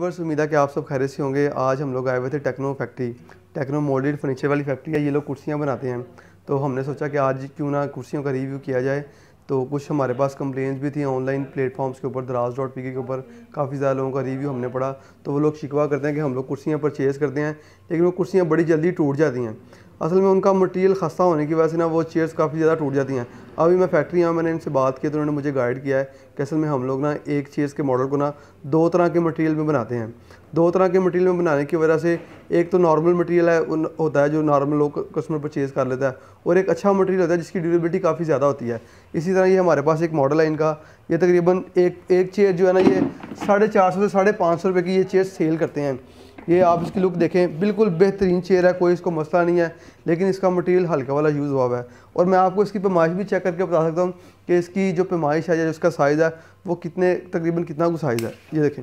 वर्ष उम्मीद है कि आप सब खैरे से होंगे आज हम लोग आए हुए थे techno factory techno moulded furniture वाली फैक्ट्री है ये लोग कुर्सियाँ बनाते हैं तो हमने सोचा कि आज क्यों ना कुर्सियों का रिव्यू किया जाए तो कुछ हमारे पास कंप्लेंट्स भी थी ऑनलाइन प्लेटफॉर्म्स के ऊपर दराज डॉट पी के ऊपर काफ़ी ज़्यादा लोगों का रिव्यू हमने पढ़ा तो वो लोग शिकवा करते हैं कि हम लोग कुर्सियाँ परचेज़ करते हैं लेकिन वो कुर्सियाँ बड़ी जल्दी टूट जाती हैं असल में उनका मटेरियल खस्ता होने की वजह से ना वो चेयर्स काफ़ी ज़्यादा टूट जाती हैं अभी मैं फैक्ट्री यहाँ मैंने इनसे बात की तो उन्होंने मुझे गाइड किया है कि असल में हम लोग ना एक चेयर्स के मॉडल को ना दो तरह के मटेरियल में बनाते हैं दो तरह के मटेरियल में बनाने की वजह से एक तो नॉर्मल मटेरियल है उन होता है जो नॉर्मल लोग कस्टमर परचेज़ कर लेता है और एक अच्छा मटेरियल होता है जिसकी ड्यूरेबिलिटी काफ़ी ज़्यादा होती है इसी तरह ये हमारे पास एक मॉडल है इनका ये तकरीबन एक एक चेयर जो है ना ये साढ़े चार सौ से साढ़े पाँच सौ रुपये की ये चेयर सेल करते हैं ये आप इसकी लुक देखें बिल्कुल बेहतरीन चेयर है कोई इसको मसला नहीं है लेकिन इसका मटेरियल हल्का वाला यूज़ हुआ हुआ है और मैं आपको इसकी पैमाइश भी चेक करके बता सकता हूँ कि इसकी जो पैमाइश है या इसका साइज़ है वो कितने तकरीबन कितना को साइज़ है ये देखें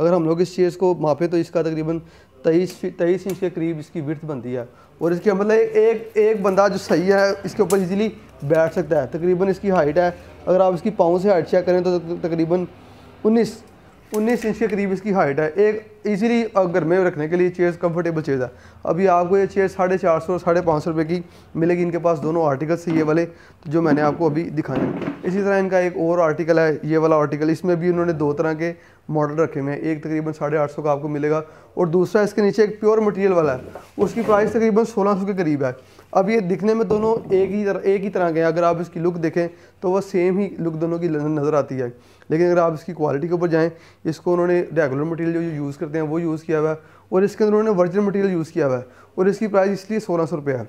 अगर हम लोग इस चेयर को मापें तो इसका तकरीबन तेईस तेईस इंच के करीब इसकी विर्थ बनती है और इसके मतलब एक एक बंदा जो सही है इसके ऊपर ईजिली बैठ सकता है तकरीबन इसकी हाइट है अगर आप इसकी पाँव से हाइट चेक करें तो तकरीबन उन्नीस उन्नीस इंच के करीब इसकी हाइट है एक इजीली घर में रखने के लिए चेयर्स कंफर्टेबल चेयर्स है अभी आपको ये चेयर साढ़े चार सौ साढ़े पाँच सौ रुपये की मिलेगी इनके पास दोनों आर्टिकल्स है ये वाले तो जो मैंने आपको अभी दिखाए इसी तरह इनका एक और आर्टिकल है ये वाला आर्टिकल इसमें भी उन्होंने दो तरह के मॉडल रखे हुए हैं एक तकरीबन साढ़े आठ सौ का आपको मिलेगा और दूसरा इसके नीचे एक प्योर मटेरियल वाला है उसकी प्राइस तकरीबन सोलह सौ के करीब है अब ये दिखने में दोनों एक ही तरह एक ही तरह के हैं अगर आप इसकी लुक देखें तो वह सेम ही लुक दोनों की नज़र आती है लेकिन अगर आप इसकी क्वालिटी के ऊपर जाएँ इसको उन्होंने रेगुलर मटेरियल जो यूज़ कर करते हैं वो यूज़ किया हुआ है और इसके अंदर उन्होंने वर्जिन मटेरियल यूज़ किया हुआ है और इसकी प्राइस इसलिए सोलह सौ रुपये है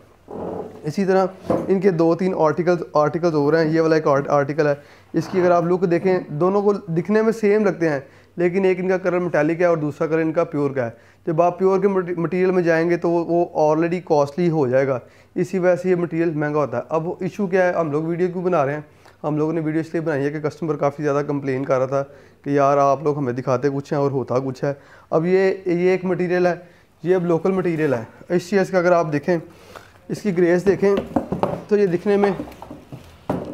इसी तरह इनके दो तीन आर्टिकल्स आर्टिकल्स हो रहे हैं ये वाला एक आर्टिकल है इसकी अगर आप लुक देखें दोनों को दिखने में सेम लगते हैं लेकिन एक इनका कलर मेटालिक है और दूसरा कलर इनका प्योर का है जब आप प्योर के मटेरियल में जाएंगे तो वो ऑलरेडी कॉस्टली हो जाएगा इसी वजह से ये मटेरियल महंगा होता है अब इशू क्या है हम लोग वीडियो क्यों बना रहे हैं हम लोगों ने वीडियो इसलिए बनाई है कि कस्टमर काफ़ी ज़्यादा कंप्लेन कर रहा था कि यार आप लोग हमें दिखाते कुछ हैं और होता कुछ है अब ये ये एक मटेरियल है ये अब लोकल मटेरियल है चीज़ का अगर आप देखें इसकी ग्रेस देखें तो ये दिखने में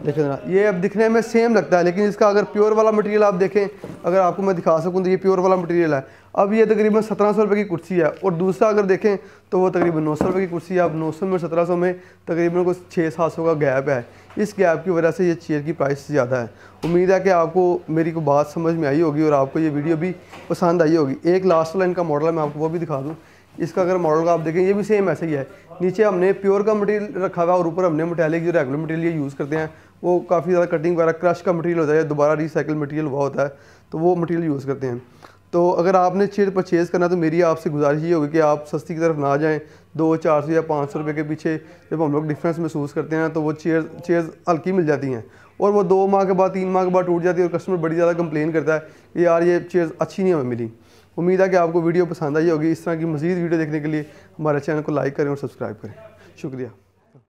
देखिए जरा ये अब दिखने में सेम लगता है लेकिन इसका अगर प्योर वाला मटेरियल आप देखें अगर आपको मैं दिखा सकूं तो ये प्योर वाला मटेरियल है अब ये तकरीबन सत्रह सौ रुपये की कुर्सी है और दूसरा अगर देखें तो वो तकरीबन नौ सौ रुपये की कुर्सी है अब नौ सौ में सत्रह सौ में तकरीबन कुछ छः सात सौ का गैप है इस गैप की वजह से ये चेयर की प्राइस ज़्यादा है उम्मीद है कि आपको मेरी को बात समझ में आई होगी और आपको ये वीडियो भी पसंद आई होगी एक लास्ट वाला इनका मॉडल है मैं आपको वो भी दिखा दूँ इसका अगर मॉडल का आप देखें ये भी सेम ऐसा ही है नीचे हमने प्योर का मटेरियल रखा हुआ है और ऊपर हमने मटेलिक जो रेगुलर मटेरियल यूज़ करते हैं वो काफ़ी ज़्यादा कटिंग वगैरह क्रश का मटेरियल होता है दोबारा रिसाइकिल मटेरियल हुआ होता है तो वो मटेरियल यूज़ करते हैं तो अगर आपने चेयर परचेज़ करना तो मेरी आपसे गुजारिश ये होगी कि आप सस्ती की तरफ ना जाएं दो चार सौ या पाँच सौ रुपये के पीछे जब हम लोग डिफरेंस महसूस करते हैं तो वो चेयर चेयर हल्की मिल जाती हैं और वो दो माह के बाद तीन माह के बाद टूट जाती है और कस्टमर बड़ी ज़्यादा कंप्लेन करता है कि यार ये चेयर अच्छी नहीं हमें मिली उम्मीद है कि आपको वीडियो पसंद आई होगी इस तरह की मज़ीद वीडियो देखने के लिए हमारे चैनल को लाइक करें और सब्सक्राइब करें शुक्रिया